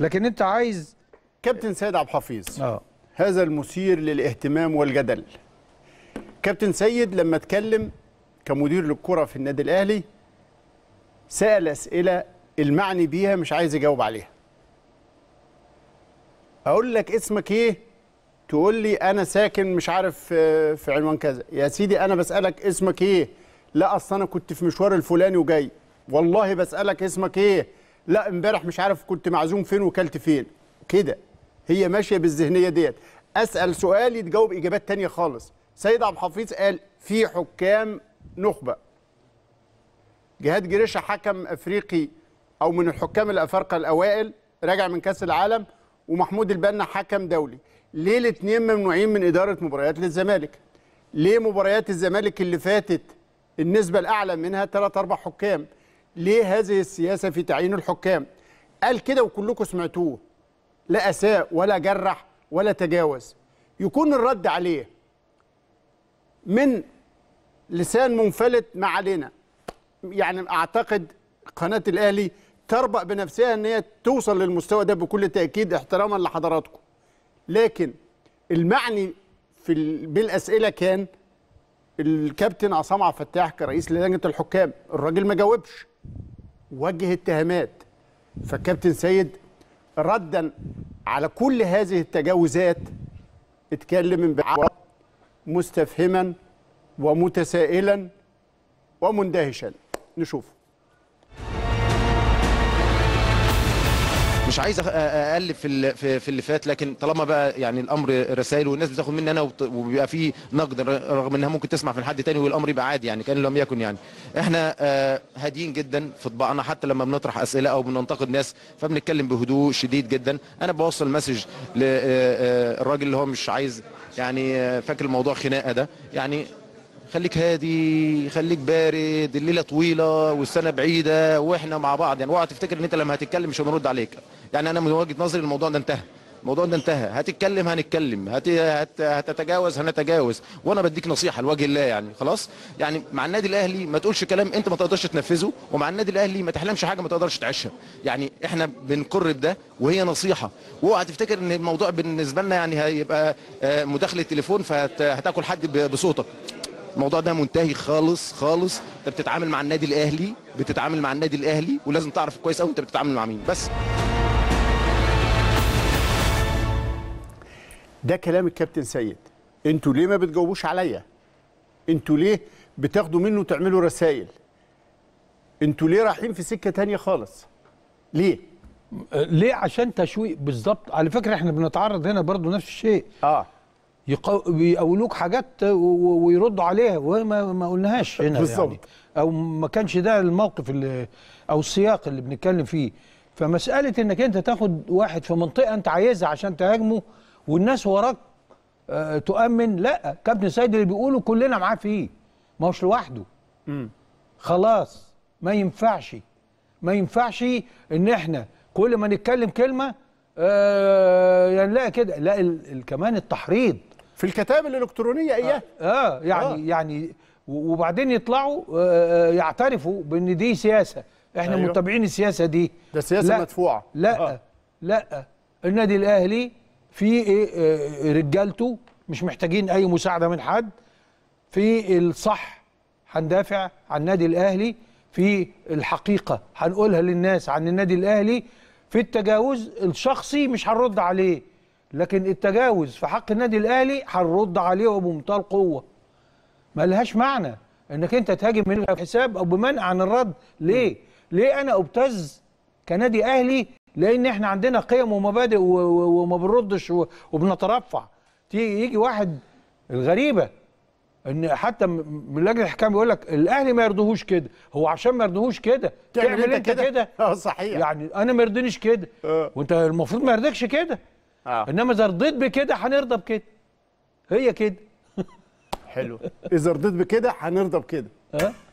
لكن انت عايز كابتن سيد عبد الحفيظ اه هذا المثير للاهتمام والجدل كابتن سيد لما اتكلم كمدير للكره في النادي الاهلي سال اسئله المعني بيها مش عايز يجاوب عليها اقول لك اسمك ايه تقول لي انا ساكن مش عارف آه، في عنوان كذا يا سيدي انا بسالك اسمك ايه لا اصل انا كنت في مشوار الفلاني وجاي والله بسالك اسمك ايه لا امبارح مش عارف كنت معزوم فين وكلت فين كده هي ماشيه بالذهنيه ديت اسال سؤال يتجاوب اجابات تانية خالص سيد عبد الحفيظ قال في حكام نخبه جهاد جريشه حكم افريقي او من الحكام الافارقه الاوائل راجع من كاس العالم ومحمود البنا حكم دولي ليه الاثنين ممنوعين من اداره مباريات للزمالك ليه مباريات الزمالك اللي فاتت النسبه الاعلى منها 3 4 حكام ليه هذه السياسة في تعيين الحكام قال كده وكلكم سمعتوه لا أساء ولا جرح ولا تجاوز يكون الرد عليه من لسان منفلت ما علينا يعني أعتقد قناة الأهلي تربأ بنفسها أن هي توصل للمستوى ده بكل تأكيد احتراما لحضراتكم لكن المعني في بالأسئلة كان الكابتن عصام عبد الفتاح كرئيس لجنه الحكام الراجل ما جاوبش وجه اتهامات فالكابتن سيد ردا على كل هذه التجاوزات اتكلم انبعاث مستفهما ومتسائلا ومندهشا نشوفه مش عايز اقلب في في اللي فات لكن طالما بقى يعني الامر رسائل والناس بتاخد مني انا وبيبقى في نقد رغم انها ممكن تسمع من حد تاني والامر يبقى عادي يعني كان لم يكن يعني احنا هاديين جدا في طباعنا حتى لما بنطرح اسئله او بننتقد ناس فبنتكلم بهدوء شديد جدا انا بوصل مسج للراجل اللي هو مش عايز يعني فاكر الموضوع خناقه ده يعني خليك هادي خليك بارد الليله طويله والسنه بعيده واحنا مع بعض يعني اوعى تفتكر ان انت لما هتتكلم مش هنرد عليك يعني انا من وجهه نظري الموضوع ده انتهى الموضوع ده انتهى هتتكلم هنتكلم هت... هت... هتتجاوز هنتجاوز وانا بديك نصيحه لوجه الله يعني خلاص يعني مع النادي الاهلي ما تقولش كلام انت ما تقدرش تنفذه ومع النادي الاهلي ما تحلمش حاجه ما تقدرش تعيشها يعني احنا بنقر بده وهي نصيحه واوعى تفتكر ان الموضوع بالنسبه لنا يعني هيبقى آه، مداخله تليفون فهتاكل حد بصوتك الموضوع ده منتهي خالص خالص انت بتتعامل مع النادي الاهلي بتتعامل مع النادي الاهلي ولازم تعرف كويس قوي انت بتتعامل مع مين بس ده كلام الكابتن سيد انتوا ليه ما بتجاوبوش عليا انتوا ليه بتاخدوا منه تعملوا رسائل انتوا ليه رايحين في سكه تانية خالص ليه ليه عشان تشويق بالظبط على فكره احنا بنتعرض هنا برضو نفس الشيء اه بيقولوك حاجات ويردوا عليها وما ما قلناهاش هنا يعني. بالظبط يعني او ما كانش ده الموقف اللي او السياق اللي بنتكلم فيه فمساله انك انت تاخد واحد في منطقه انت عايزها عشان تهاجمه والناس وراك آه تؤمن لا كابتن سيد اللي بيقوله كلنا معاه فيه ما هوش لوحده خلاص ما ينفعش ما ينفعش ان احنا كل ما نتكلم كلمه آه يعني لا كده لا كمان التحريض في الكتاب الالكترونيه اياه اه, آه، يعني آه. يعني وبعدين يطلعوا آه، آه، يعترفوا بان دي سياسه احنا أيوه. متابعين السياسه دي ده سياسه لا مدفوعه لا آه. لا النادي الاهلي في إيه، رجالته مش محتاجين اي مساعده من حد في الصح هندافع عن النادي الاهلي في الحقيقه هنقولها للناس عن النادي الاهلي في التجاوز الشخصي مش هنرد عليه لكن التجاوز في حق النادي الاهلي هنرد عليه وبمنتهى القوه ملهاش معنى انك انت تهاجم من الحساب او بمنع عن الرد ليه ليه انا ابتز كنادي اهلي لان احنا عندنا قيم ومبادئ وما بنردش وبنترفع يجي واحد الغريبه ان حتى من لجنه الحكام بيقول لك الاهلي ما يرضوهوش كده هو عشان ما يرضوهوش كده تعمل, تعمل انت كده اه صحيح يعني انا ما يرضنيش كده أه. وانت المفروض ما يرضيكش كده آه. انما اذا رضيت بكده هنرضى بكده هي كده حلو اذا رضيت بكده هنرضى بكده ها